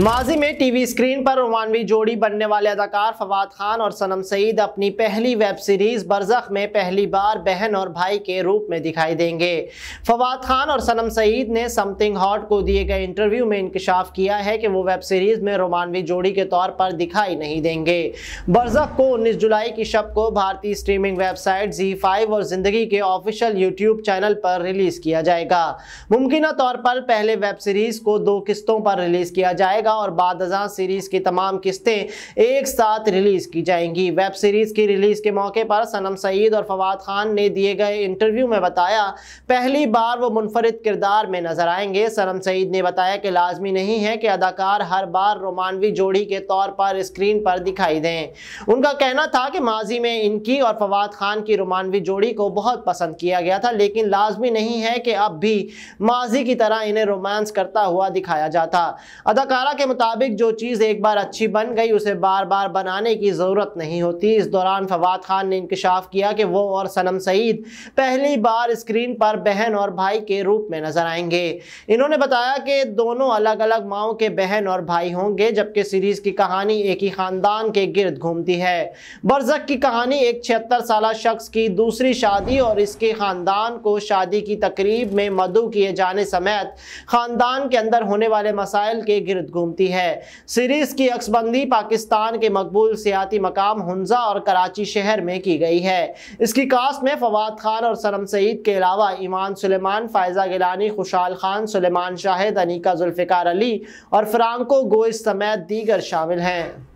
माजी में TV screen पर रोमानवी जोड़ी बनने वाले अदाकार फवाद खान और सनम सईद अपनी पहली वेब सीरीज बरजख में पहली बार बहन और भाई के रूप में दिखाई देंगे फवाद खान और सनम सईद ने समथिंग हॉट को दिए गए इंटरव्यू में इंकशाफ किया है कि वो वेब सीरीज में रोमानवी जोड़ी के तौर पर दिखाई नहीं देंगे बरजख को उन्नीस जुलाई की शब को भारतीय स्ट्रीमिंग वेबसाइट जी फाइव और जिंदगी के ऑफिशियल यूट्यूब चैनल पर रिलीज किया जाएगा मुमकिन तौर पर पहले वेब सीरीज को दो किस्तों पर रिलीज किया जाएगा जाएगा और बाद सीरीज़ की तमाम किस्तें एक साथ रिलीज़ की जाएंगी वेब सीरीज़ की रिलीज़ के मौके पर सनम सईद और फवाद खान ने दिए गए इंटरव्यू में बताया पहली बार वो मुनफरद किरदार में नज़र आएंगे सनम सईद ने बताया कि लाजमी नहीं है कि अदाकार हर बार रोमानवी जोड़ी के तौर पर स्क्रीन पर दिखाई दें उनका कहना था कि माजी में इनकी और फवाद खान की रोमानवी जोड़ी को बहुत पसंद किया गया था लेकिन लाजमी नहीं है कि अब भी माजी की तरह इन्हें रोमांस करता हुआ दिखाया जाता अदाकारा फतवा के मुताबिक जो चीज़ एक बार अच्छी बन गई उसे बार बार बनाने की ज़रूरत नहीं होती इस दौरान फवाद खान ने इंकशाफ किया कि वो और सनम सईद पहली बार स्क्रीन पर बहन और भाई के रूप में नजर आएंगे इन्होंने बताया कि दोनों अलग अलग माओ के बहन और भाई होंगे जबकि सीरीज़ की कहानी एक ही ख़ानदान के गिरद घूमती है बरजक की कहानी एक छिहत्तर साल शख्स की दूसरी शादी और इसके ख़ानदान को शादी की तकरीब में मधु किए जाने समेत ख़ानदान के अंदर होने वाले मसाइल के गिरद घूमती है सीरीज की अक्सबंदी पाकिस्तान के मकबूल सियाती मकाम हंजा और कराची शहर में की गई है इसकी कास्ट में फवाद खान और सरम सईद के अलावा ईमान सुलेमान फायजा गिलानी खुशाल खान सुलेमान शाहिद अनिका जुल्फ़िकार अली और फ्रांको गोइस समेत दीगर शामिल हैं